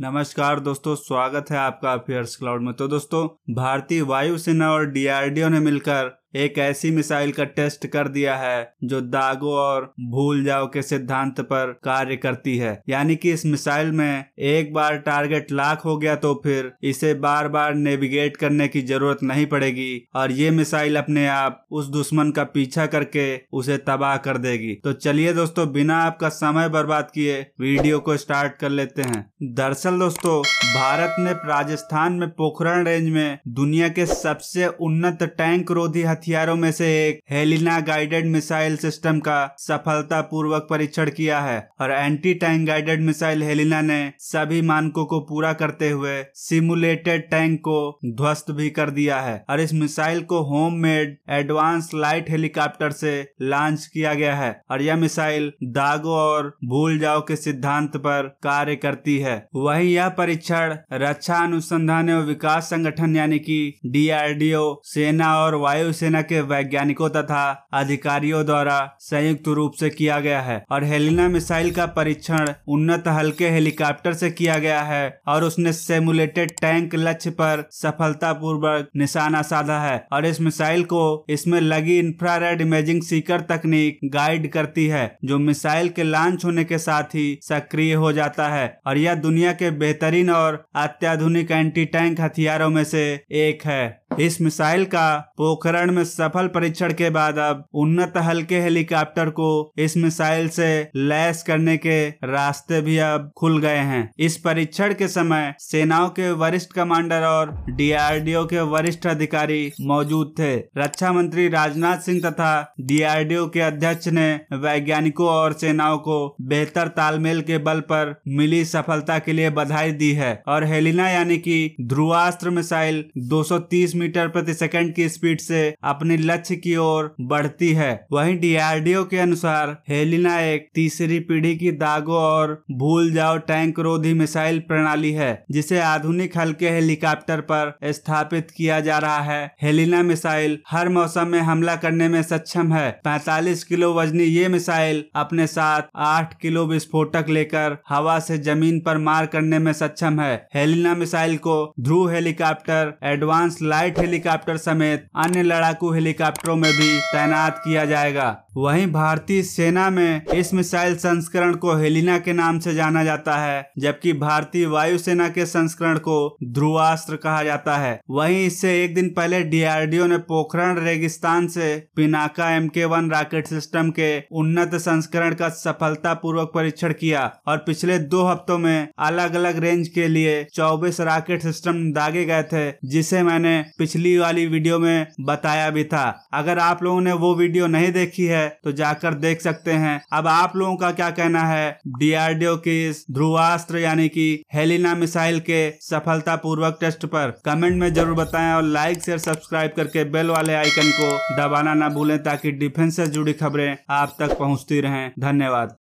नमस्कार दोस्तों स्वागत है आपका अफेयर्स क्लाउड में तो दोस्तों भारतीय वायुसेना और डीआरडीओ ने मिलकर एक ऐसी मिसाइल का टेस्ट कर दिया है जो दागो और भूल जाओ के सिद्धांत पर कार्य करती है यानी कि इस मिसाइल में एक बार टारगेट लाख हो गया तो फिर इसे बार बार नेविगेट करने की जरूरत नहीं पड़ेगी और ये मिसाइल अपने आप उस दुश्मन का पीछा करके उसे तबाह कर देगी तो चलिए दोस्तों बिना आपका समय बर्बाद किए वीडियो को स्टार्ट कर लेते हैं दरअसल दोस्तों भारत ने राजस्थान में पोखरण रेंज में दुनिया के सबसे उन्नत टैंक रोधी हथियारों में से एक हेलिना गाइडेड मिसाइल सिस्टम का सफलतापूर्वक परीक्षण किया है और anti tank guided missile Helina ने सभी मानकों को पूरा करते हुए सिमुलेटेड टैंक को ध्वस्त भी कर दिया है और इस मिसाइल को home made advance light helicopter से लॉन्च किया गया है और यह मिसाइल दागो और भूल जाओ के सिद्धांत पर कार्य करती है वही यह परीक्षण रक्षा अनुसंधान एवं विकास संगठन यानी कि डीआरडीओ सेना और वायुसेना सेना के वैज्ञानिकों तथा अधिकारियों द्वारा संयुक्त रूप से किया गया है और हेलिना मिसाइल का परीक्षण उन्नत हल्के हेलीकॉप्टर से किया गया है और उसने सेमुलेटेड टैंक लक्ष्य पर सफलतापूर्वक निशाना साधा है और इस मिसाइल को इसमें लगी इंफ्रारेड इमेजिंग सीकर तकनीक गाइड करती है जो मिसाइल के लॉन्च होने के साथ ही सक्रिय हो जाता है और यह दुनिया के बेहतरीन और अत्याधुनिक एंटी टैंक हथियारों में से एक है इस मिसाइल का पोखरण में सफल परीक्षण के बाद अब उन्नत हल्के हेलीकॉप्टर को इस मिसाइल से लैस करने के रास्ते भी अब खुल गए हैं इस परीक्षण के समय सेनाओं के वरिष्ठ कमांडर और डीआरडीओ के वरिष्ठ अधिकारी मौजूद थे रक्षा मंत्री राजनाथ सिंह तथा डीआरडीओ के अध्यक्ष ने वैज्ञानिकों और सेनाओं को बेहतर तालमेल के बल पर मिली सफलता के लिए बधाई दी है और हेलिना यानी कि ध्रुवास्त्र मिसाइल 230 मीटर प्रति सेकंड की स्पीड से अपने लक्ष्य की ओर बढ़ती है वहीं डीआरडीओ के अनुसार हेलिना एक तीसरी पीढ़ी की दागो और भूल जाओ टैंक रोधी मिसाइल प्रणाली है जिसे आधुनिक हल्के हेलीकॉप्टर पर स्थापित किया जा रहा है हेलिना मिसाइल हर मौसम में हमला करने में सक्षम है 45 किलो वजनी ये मिसाइल अपने साथ 8 किलो विस्फोटक लेकर हवा से जमीन पर मार करने में सक्षम है हेलिना मिसाइल को Dhruv helicopter advance light helicopter समेत अन्य लड़ाकू लड़ाकू हेलीकॉप्टरों में भी तैनात किया जाएगा वहीं भारतीय सेना में इस मिसाइल संस्करण को हेलिना के नाम से जाना जाता है जबकि भारतीय वायुसेना के संस्करण को ध्रुवास्त्र कहा जाता है वहीं इससे एक दिन पहले डीआरडीओ ने पोखरण रेगिस्तान से Pinaka M K one rocket system के उन्नत संस्करण का सफलता पूर्वक परीक्षण किया और पिछले दो हफ्तों में अलग अलग रेंज के लिए चौबीस रॉकेट सिस्टम दागे गए थे जिसे मैंने पिछली वाली वीडियो में बताया भी था अगर आप लोगों ने वो वीडियो नहीं देखी है तो जाकर देख सकते हैं अब आप लोगों का क्या कहना है डीआरडीओ की इस ध्रुवास्त्र यानी कि हेलिना मिसाइल के सफलता पूर्वक टेस्ट पर कमेंट में जरूर बताएं और लाइक शेयर सब्सक्राइब करके बेल वाले आइकन को दबाना ना भूलें ताकि डिफेंस से जुड़ी खबरें आप तक पहुंचती रहें धन्यवाद